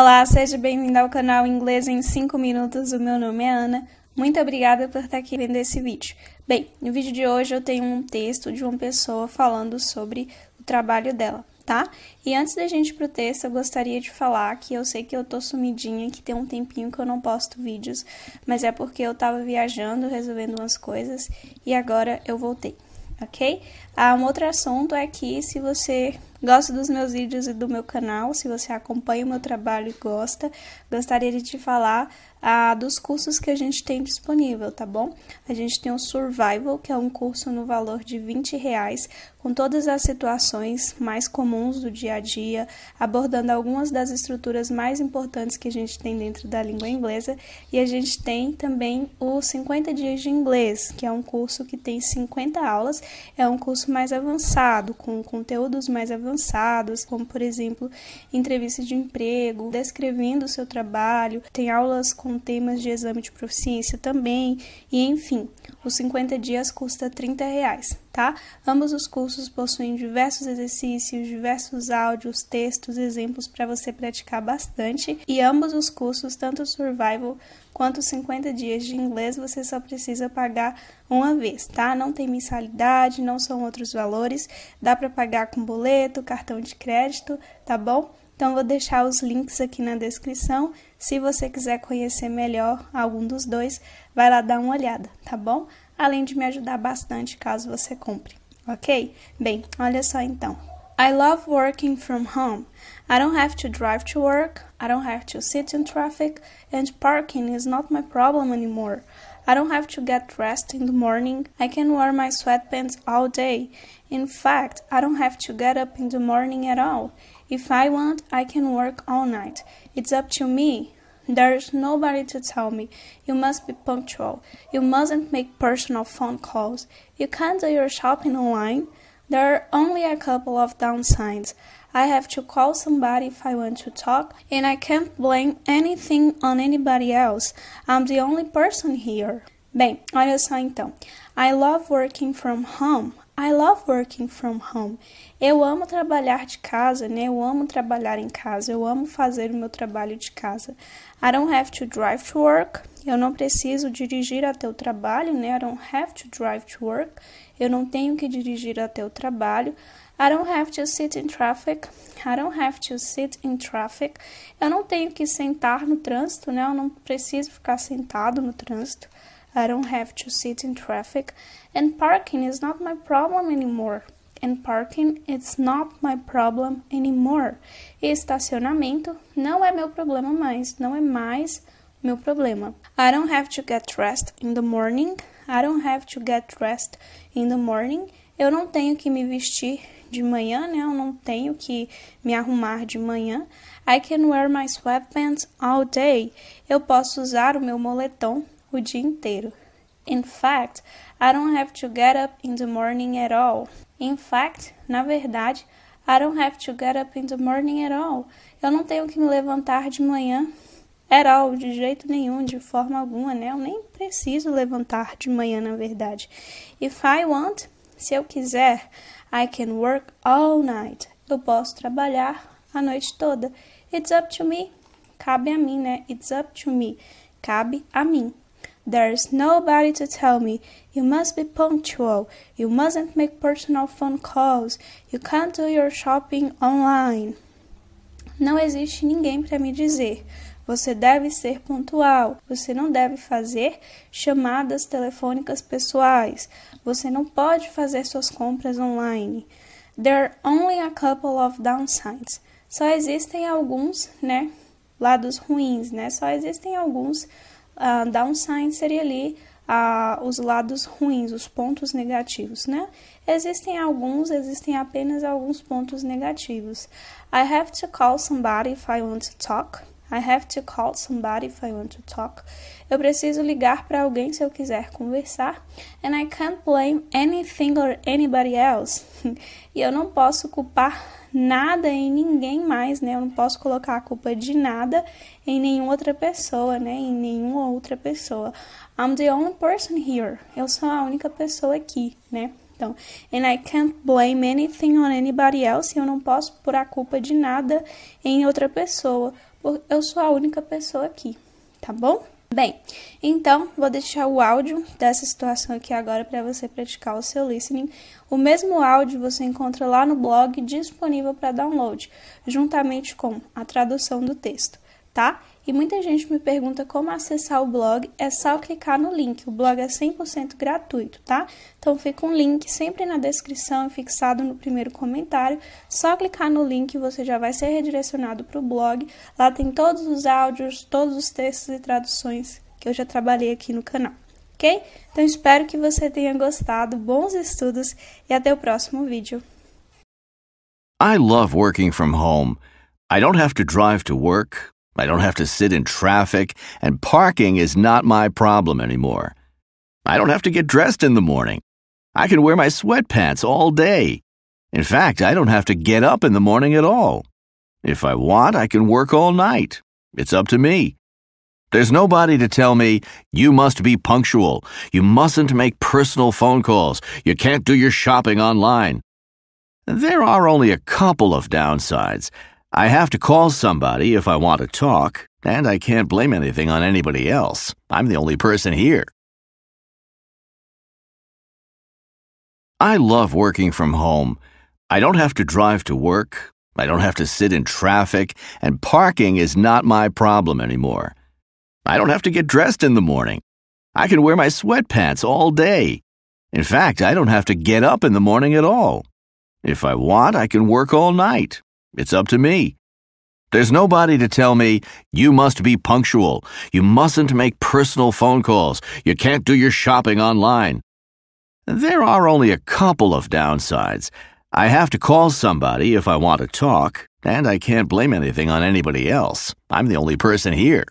Olá, seja bem-vindo ao canal Inglês em 5 Minutos. O meu nome é Ana. Muito obrigada por estar aqui vendo esse vídeo. Bem, no vídeo de hoje eu tenho um texto de uma pessoa falando sobre o trabalho dela, tá? E antes da gente ir pro texto, eu gostaria de falar que eu sei que eu tô sumidinha, que tem um tempinho que eu não posto vídeos, mas é porque eu tava viajando, resolvendo umas coisas e agora eu voltei ok? Ah, um outro assunto é que se você gosta dos meus vídeos e do meu canal, se você acompanha o meu trabalho e gosta, gostaria de te falar dos cursos que a gente tem disponível, tá bom? A gente tem o Survival, que é um curso no valor de 20 reais, com todas as situações mais comuns do dia a dia, abordando algumas das estruturas mais importantes que a gente tem dentro da língua inglesa. E a gente tem também o 50 Dias de Inglês, que é um curso que tem 50 aulas, é um curso mais avançado, com conteúdos mais avançados, como por exemplo, entrevista de emprego, descrevendo o seu trabalho, tem aulas com com temas de exame de proficiência também, e enfim, os 50 dias custa 30 reais, tá? Ambos os cursos possuem diversos exercícios, diversos áudios, textos, exemplos para você praticar bastante, e ambos os cursos, tanto o Survival quanto os 50 dias de inglês, você só precisa pagar uma vez, tá? Não tem mensalidade, não são outros valores, dá para pagar com boleto, cartão de crédito, tá bom? Então, vou deixar os links aqui na descrição. Se você quiser conhecer melhor algum dos dois, vai lá dar uma olhada, tá bom? Além de me ajudar bastante caso você compre, ok? Bem, olha só então. I love working from home. I don't have to drive to work. I don't have to sit in traffic. And parking is not my problem anymore. I don't have to get dressed in the morning. I can wear my sweatpants all day. In fact, I don't have to get up in the morning at all. If I want, I can work all night. It's up to me. There's nobody to tell me. You must be punctual. You mustn't make personal phone calls. You can't do your shopping online. There are only a couple of downsides. I have to call somebody if I want to talk, and I can't blame anything on anybody else. I'm the only person here. Bem, olha só então. I love working from home. I love working from home. Eu amo trabalhar de casa, né? Eu amo trabalhar em casa. Eu amo fazer o meu trabalho de casa. I don't have to drive to work. Eu não preciso dirigir até o trabalho, né? I don't have to drive to work. Eu não tenho que dirigir até o trabalho. I don't have to sit in traffic. I don't have to sit in traffic. Eu não tenho que sentar no trânsito, né? Eu não preciso ficar sentado no trânsito. I don't have to sit in traffic, and parking is not my problem anymore. And parking is not my problem anymore. E estacionamento não é meu problema mais, não é mais meu problema. I don't have to get dressed in the morning. I don't have to get dressed in the morning. Eu não tenho que me vestir de manhã, né? Eu não tenho que me arrumar de manhã. I can wear my sweatpants all day. Eu posso usar o meu moletom o dia inteiro. In fact, I don't have to get up in the morning at all. In fact, na verdade, I don't have to get up in the morning at all. Eu não tenho que me levantar de manhã at all, de jeito nenhum, de forma alguma, né? Eu nem preciso levantar de manhã, na verdade. If I want, se eu quiser, I can work all night. Eu posso trabalhar a noite toda. It's up to me. Cabe a mim, né? It's up to me. Cabe a mim. There's nobody to tell me. You must be punctual. You mustn't make personal phone calls. You can't do your shopping online. Não existe ninguém para me dizer. Você deve ser pontual. Você não deve fazer chamadas telefônicas pessoais. Você não pode fazer suas compras online. There are only a couple of downsides. Só existem alguns, né? Lados ruins, né? Só existem alguns a ah, downside seria ali a, ah, os lados ruins, os pontos negativos, né? Existem alguns, existem apenas alguns pontos negativos. I have to call somebody if I want to talk. I have to call somebody if I want to talk. Eu preciso ligar para alguém se eu quiser conversar. And I can't blame anything or anybody else. e eu não posso culpar nada em ninguém mais, né? Eu não posso colocar a culpa de nada em nenhuma outra pessoa, né? Em nenhuma outra pessoa. I'm the only person here. Eu sou a única pessoa aqui, né? Então, and I can't blame anything on anybody else. Eu não posso pôr a culpa de nada em outra pessoa. Eu sou a única pessoa aqui, tá bom? Bem, então vou deixar o áudio dessa situação aqui agora para você praticar o seu listening. O mesmo áudio você encontra lá no blog disponível para download, juntamente com a tradução do texto, tá? E muita gente me pergunta como acessar o blog, é só clicar no link. O blog é 100% gratuito, tá? Então fica um link sempre na descrição e fixado no primeiro comentário. Só clicar no link e você já vai ser redirecionado para o blog. Lá tem todos os áudios, todos os textos e traduções que eu já trabalhei aqui no canal. Ok? Então espero que você tenha gostado, bons estudos e até o próximo vídeo. I love working from home. I don't have to drive to work I don't have to sit in traffic, and parking is not my problem anymore. I don't have to get dressed in the morning. I can wear my sweatpants all day. In fact, I don't have to get up in the morning at all. If I want, I can work all night. It's up to me. There's nobody to tell me, you must be punctual. You mustn't make personal phone calls. You can't do your shopping online. There are only a couple of downsides. I have to call somebody if I want to talk, and I can't blame anything on anybody else. I'm the only person here. I love working from home. I don't have to drive to work. I don't have to sit in traffic, and parking is not my problem anymore. I don't have to get dressed in the morning. I can wear my sweatpants all day. In fact, I don't have to get up in the morning at all. If I want, I can work all night. It's up to me. There's nobody to tell me, you must be punctual. You mustn't make personal phone calls. You can't do your shopping online. There are only a couple of downsides. I have to call somebody if I want to talk, and I can't blame anything on anybody else. I'm the only person here.